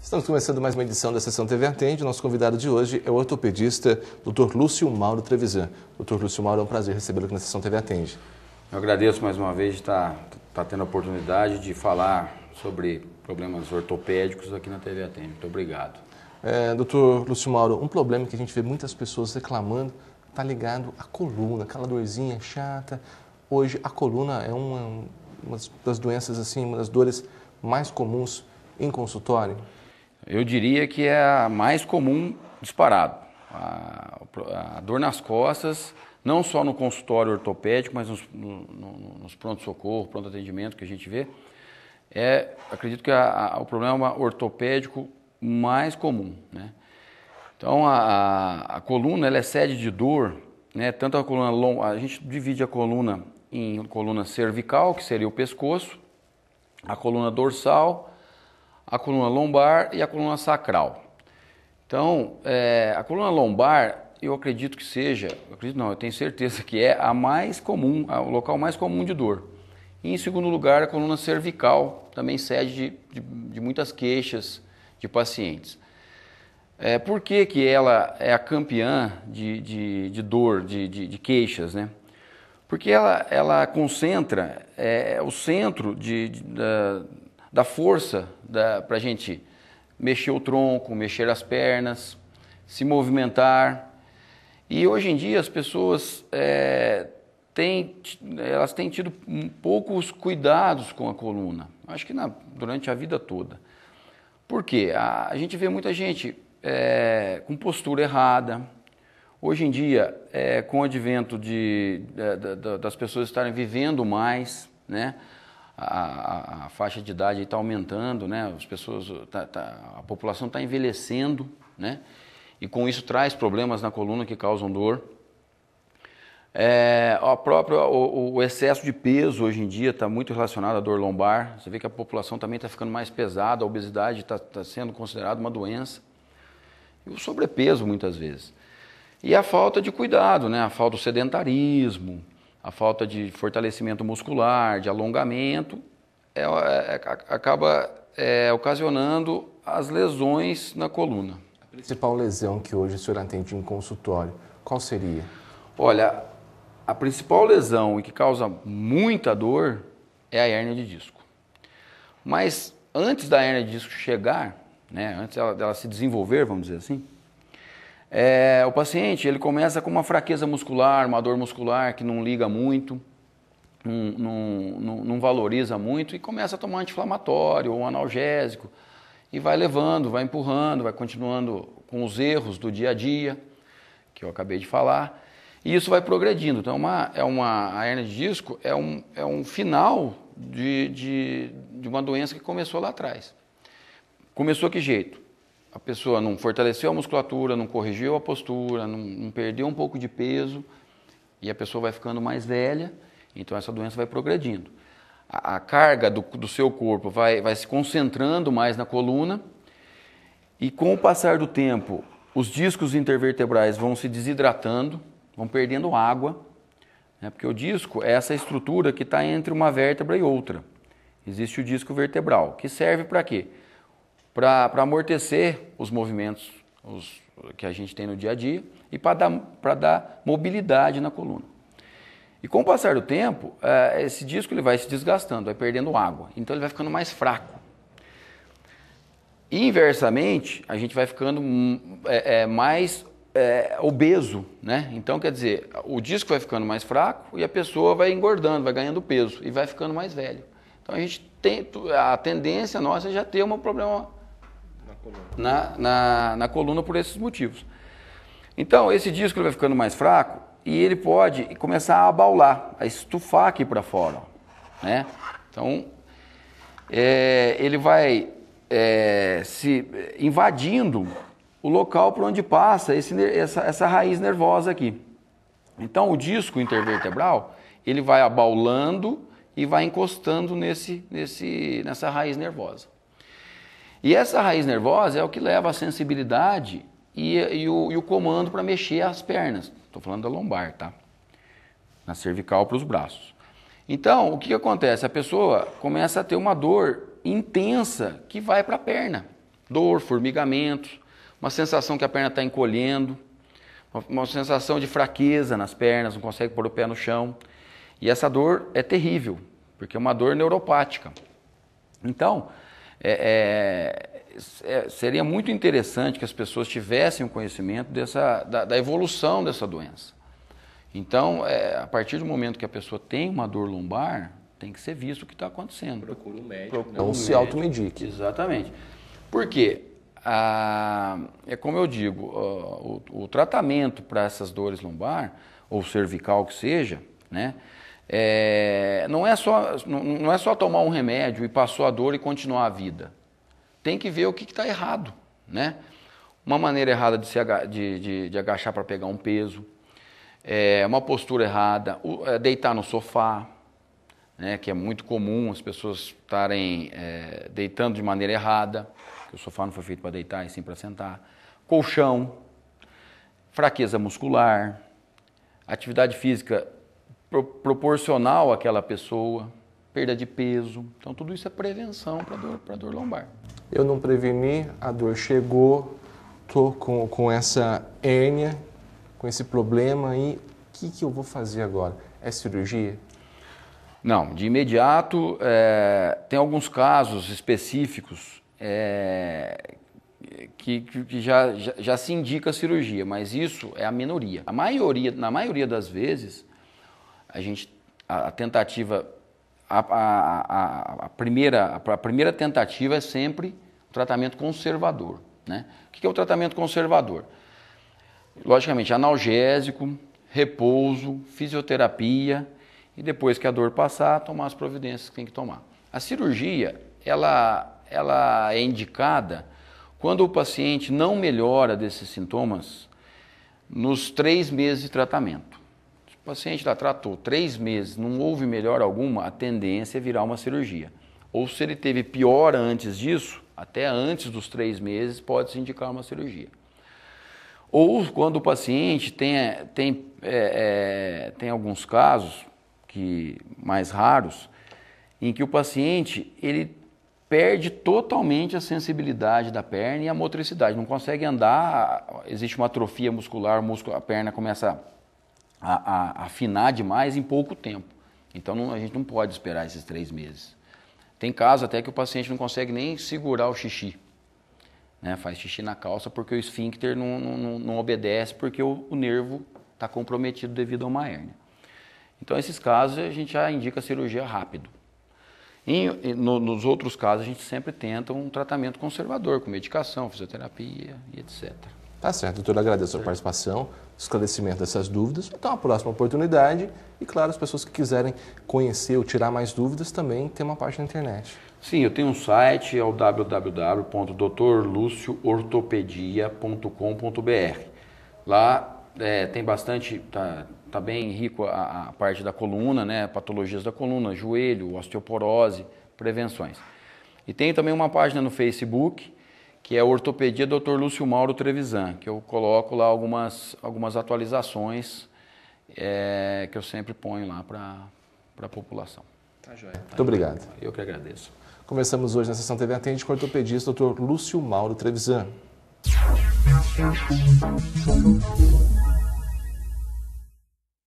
Estamos começando mais uma edição da Sessão TV Atende. Nosso convidado de hoje é o ortopedista Dr. Lúcio Mauro Trevisan. Dr. Lúcio Mauro, é um prazer recebê-lo aqui na Sessão TV Atende. Eu agradeço mais uma vez de estar, tá, estar tá tendo a oportunidade de falar sobre problemas ortopédicos aqui na TV Atende. Muito obrigado. É, doutor Lúcio Mauro, um problema que a gente vê muitas pessoas reclamando está ligado à coluna, aquela dorzinha chata. Hoje a coluna é uma, é uma das doenças assim, uma das dores mais comuns em consultório? Eu diria que é a mais comum disparado. A, a dor nas costas, não só no consultório ortopédico, mas nos, no, nos pronto-socorro, pronto-atendimento que a gente vê, é, acredito que a, a, o problema ortopédico mais comum. Né? Então, a, a coluna ela é sede de dor, né? tanto a coluna longa, a gente divide a coluna em coluna cervical, que seria o pescoço, a coluna dorsal, a coluna lombar e a coluna sacral. Então, é, a coluna lombar, eu acredito que seja, eu acredito não, eu tenho certeza que é a mais comum, a, o local mais comum de dor. E, em segundo lugar, a coluna cervical, também sede de, de, de muitas queixas de pacientes. É, por que, que ela é a campeã de, de, de dor, de, de, de queixas, né? porque ela, ela concentra é, é, o centro de, de da, da, força para a gente mexer o tronco, mexer as pernas, se movimentar. E hoje em dia as pessoas é, têm, elas têm tido poucos cuidados com a coluna, acho que na, durante a vida toda. Por quê? A, a gente vê muita gente é, com postura errada, Hoje em dia, é, com o advento de, de, de, das pessoas estarem vivendo mais, né? A, a, a faixa de idade está aumentando, né? As pessoas, tá, tá, a população está envelhecendo, né? E com isso traz problemas na coluna que causam dor. É, a própria, o, o, excesso de peso hoje em dia está muito relacionado à dor lombar. Você vê que a população também está ficando mais pesada, a obesidade está tá sendo considerada uma doença. E o sobrepeso, muitas vezes. E a falta de cuidado, né? a falta do sedentarismo, a falta de fortalecimento muscular, de alongamento, é, é, é acaba é, ocasionando as lesões na coluna. A principal lesão que hoje o senhor atende em consultório, qual seria? Olha, a principal lesão e que causa muita dor é a hernia de disco. Mas antes da hernia de disco chegar, né, antes dela, dela se desenvolver, vamos dizer assim, é, o paciente ele começa com uma fraqueza muscular, uma dor muscular que não liga muito, não, não, não valoriza muito e começa a tomar anti-inflamatório ou analgésico e vai levando, vai empurrando, vai continuando com os erros do dia a dia que eu acabei de falar e isso vai progredindo. Então, é uma, é uma, a hernia de disco é um, é um final de, de, de uma doença que começou lá atrás. Começou que jeito? a pessoa não fortaleceu a musculatura, não corrigiu a postura, não, não perdeu um pouco de peso e a pessoa vai ficando mais velha, então essa doença vai progredindo. A, a carga do, do seu corpo vai, vai se concentrando mais na coluna e com o passar do tempo, os discos intervertebrais vão se desidratando, vão perdendo água, né? porque o disco é essa estrutura que está entre uma vértebra e outra. Existe o disco vertebral, que serve para quê? para amortecer os movimentos os, que a gente tem no dia a dia e para dar, dar mobilidade na coluna. E com o passar do tempo, é, esse disco ele vai se desgastando, vai perdendo água, então ele vai ficando mais fraco. Inversamente, a gente vai ficando hum, é, é, mais é, obeso, né? Então, quer dizer, o disco vai ficando mais fraco e a pessoa vai engordando, vai ganhando peso e vai ficando mais velho. Então, a gente tem a tendência nossa é já ter um problema na, na, na coluna por esses motivos. Então, esse disco vai ficando mais fraco e ele pode começar a abaular, a estufar aqui para fora. Né? Então, é, ele vai é, se invadindo o local por onde passa esse, essa, essa raiz nervosa aqui. Então, o disco intervertebral ele vai abaulando e vai encostando nesse, nesse, nessa raiz nervosa. E essa raiz nervosa é o que leva a sensibilidade e, e, o, e o, comando para mexer as pernas. Estou falando da lombar, tá? Na cervical para os braços. Então, o que acontece? A pessoa começa a ter uma dor intensa que vai para a perna. Dor, formigamento uma sensação que a perna está encolhendo, uma, uma sensação de fraqueza nas pernas, não consegue pôr o pé no chão. E essa dor é terrível, porque é uma dor neuropática. Então, é, é, é, seria muito interessante que as pessoas tivessem o conhecimento dessa, da, da evolução dessa doença. Então, é, a partir do momento que a pessoa tem uma dor lombar, tem que ser visto o que está acontecendo. Procura um médico. Procura não né? um se automedique. Exatamente. Por quê? Ah, é como eu digo, o, o tratamento para essas dores lombar, ou cervical que seja, né? é, não, é só, não é só tomar um remédio e passou a dor e continuar a vida. Tem que ver o que está errado, né? Uma maneira errada de, se aga de, de, de agachar para pegar um peso, é, uma postura errada, o, é, deitar no sofá, né, que é muito comum as pessoas estarem é, deitando de maneira errada, que o sofá não foi feito para deitar e sim para sentar. Colchão, fraqueza muscular, atividade física proporcional àquela pessoa, perda de peso. Então, tudo isso é prevenção para dor, pra dor lombar. Eu não preveni, a dor chegou, estou com, com essa hérnia, com esse problema e o que, que eu vou fazer agora? É cirurgia? Não, de imediato, é, tem alguns casos específicos é, que, que já, já, já se indica a cirurgia, mas isso é a minoria. A maioria, na maioria das vezes, a gente a, a tentativa a, a, a, primeira, a primeira tentativa é sempre o tratamento conservador. Né? O que é o tratamento conservador? Logicamente, analgésico, repouso, fisioterapia e depois que a dor passar, tomar as providências que tem que tomar. A cirurgia, ela, ela é indicada quando o paciente não melhora desses sintomas nos três meses de tratamento. O paciente lá tratou três meses, não houve melhora alguma, a tendência é virar uma cirurgia. Ou se ele teve pior antes disso, até antes dos três meses, pode-se indicar uma cirurgia. Ou quando o paciente tem, tem, é, é, tem alguns casos, que mais raros, em que o paciente ele perde totalmente a sensibilidade da perna e a motricidade, não consegue andar, existe uma atrofia muscular, músculo, a perna começa a, a afinar demais em pouco tempo. Então não, a gente não pode esperar esses três meses. Tem casos até que o paciente não consegue nem segurar o xixi. Né? Faz xixi na calça porque o esfíncter não, não, não obedece, porque o, o nervo está comprometido devido a uma hérnia. Então, esses casos a gente já indica cirurgia rápido. E, no, nos outros casos, a gente sempre tenta um tratamento conservador, com medicação, fisioterapia e etc. Tá certo, doutor, agradeço a sua participação, esclarecimento dessas dúvidas. Então, a próxima oportunidade. E, claro, as pessoas que quiserem conhecer ou tirar mais dúvidas também tem uma página na internet. Sim, eu tenho um site, é o www.doutorlucioortopedia.com.br. Lá é, tem bastante, tá, tá bem rico a, a parte da coluna, né? Patologias da coluna, joelho, osteoporose, prevenções. E tem também uma página no Facebook que é a Ortopedia Dr. Lúcio Mauro Trevisan, que eu coloco lá algumas, algumas atualizações é, que eu sempre ponho lá para a população. Tá joia. Tá. Muito obrigado. Eu que agradeço. Começamos hoje na sessão TV Atende com o ortopedista Dr. Lúcio Mauro Trevisan.